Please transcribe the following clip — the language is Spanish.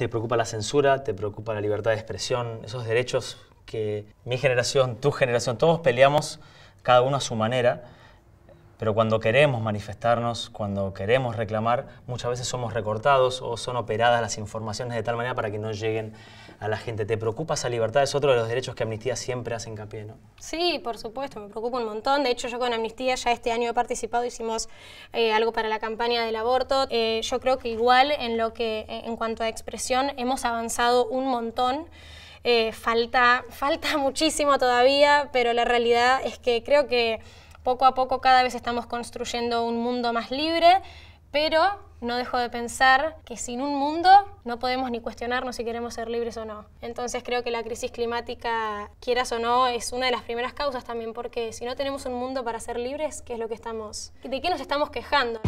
te preocupa la censura, te preocupa la libertad de expresión, esos derechos que mi generación, tu generación, todos peleamos, cada uno a su manera pero cuando queremos manifestarnos, cuando queremos reclamar, muchas veces somos recortados o son operadas las informaciones de tal manera para que no lleguen a la gente. ¿Te preocupa esa libertad? Es otro de los derechos que Amnistía siempre hace hincapié, ¿no? Sí, por supuesto, me preocupa un montón. De hecho, yo con Amnistía ya este año he participado, hicimos eh, algo para la campaña del aborto. Eh, yo creo que igual en lo que, eh, en cuanto a expresión, hemos avanzado un montón. falta, falta muchísimo todavía, pero la realidad es que creo que poco a poco cada vez estamos construyendo un mundo más libre, pero no dejo de pensar que sin un mundo no podemos ni cuestionarnos si queremos ser libres o no. Entonces creo que la crisis climática, quieras o no, es una de las primeras causas también, porque si no tenemos un mundo para ser libres, ¿qué es lo que estamos? ¿De qué nos estamos quejando?